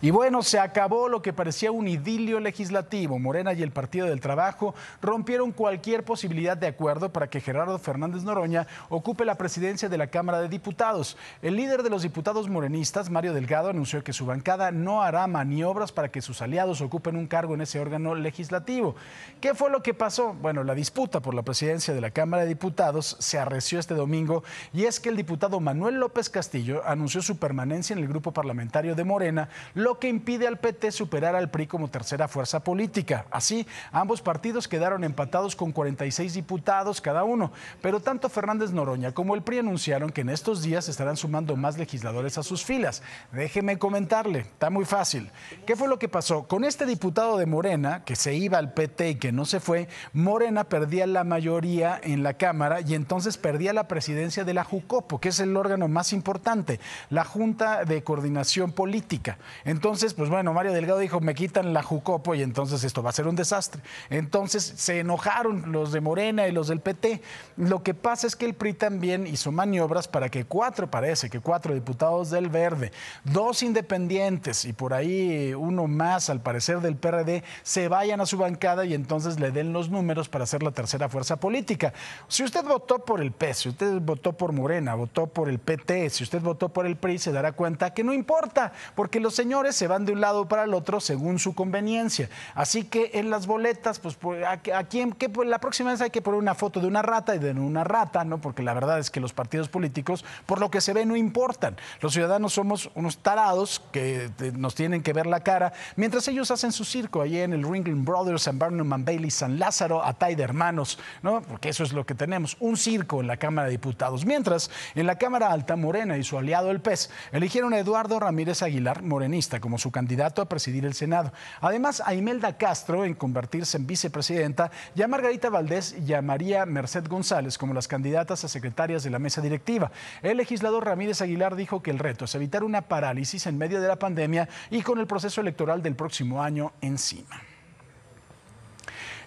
Y bueno, se acabó lo que parecía un idilio legislativo. Morena y el Partido del Trabajo rompieron cualquier posibilidad de acuerdo para que Gerardo Fernández Noroña ocupe la presidencia de la Cámara de Diputados. El líder de los diputados morenistas, Mario Delgado, anunció que su bancada no hará maniobras para que sus aliados ocupen un cargo en ese órgano legislativo. ¿Qué fue lo que pasó? Bueno, la disputa por la presidencia de la Cámara de Diputados se arreció este domingo y es que el diputado Manuel López Castillo anunció su permanencia en el grupo parlamentario de Morena, lo que impide al PT superar al PRI como tercera fuerza política. Así, ambos partidos quedaron empatados con 46 diputados cada uno, pero tanto Fernández Noroña como el PRI anunciaron que en estos días estarán sumando más legisladores a sus filas. Déjeme comentarle, está muy fácil. ¿Qué fue lo que pasó? Con este diputado de Morena, que se iba al PT y que no se fue, Morena perdía la mayoría en la Cámara y entonces perdía la presidencia de la JUCOPO, que es el órgano más importante, la Junta de Coordinación Política. Entonces, entonces, pues bueno, Mario Delgado dijo, me quitan la Jucopo y entonces esto va a ser un desastre. Entonces se enojaron los de Morena y los del PT. Lo que pasa es que el PRI también hizo maniobras para que cuatro, parece que cuatro diputados del Verde, dos independientes y por ahí uno más, al parecer, del PRD, se vayan a su bancada y entonces le den los números para hacer la tercera fuerza política. Si usted votó por el PES, si usted votó por Morena, votó por el PT, si usted votó por el PRI, se dará cuenta que no importa, porque los señores se van de un lado para el otro según su conveniencia. Así que en las boletas, pues a quién que, pues, la próxima vez hay que poner una foto de una rata y de una rata, ¿no? Porque la verdad es que los partidos políticos, por lo que se ve, no importan. Los ciudadanos somos unos tarados que nos tienen que ver la cara, mientras ellos hacen su circo allí en el Ringling Brothers, San Barnum and Bailey, San Lázaro, Atay de Hermanos, ¿no? Porque eso es lo que tenemos, un circo en la Cámara de Diputados. Mientras, en la Cámara Alta Morena y su aliado el PES eligieron a Eduardo Ramírez Aguilar, morenista como su candidato a presidir el Senado. Además, a Imelda Castro en convertirse en vicepresidenta ya a Margarita Valdés y a María Merced González como las candidatas a secretarias de la mesa directiva. El legislador Ramírez Aguilar dijo que el reto es evitar una parálisis en medio de la pandemia y con el proceso electoral del próximo año encima.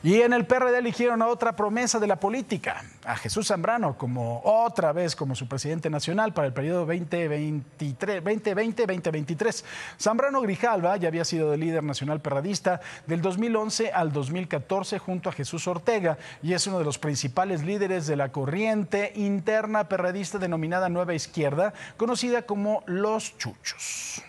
Y en el PRD eligieron a otra promesa de la política, a Jesús Zambrano, como otra vez como su presidente nacional para el periodo 2020-2023. Zambrano Grijalva ya había sido el líder nacional perradista del 2011 al 2014 junto a Jesús Ortega y es uno de los principales líderes de la corriente interna perradista denominada Nueva Izquierda, conocida como Los Chuchos.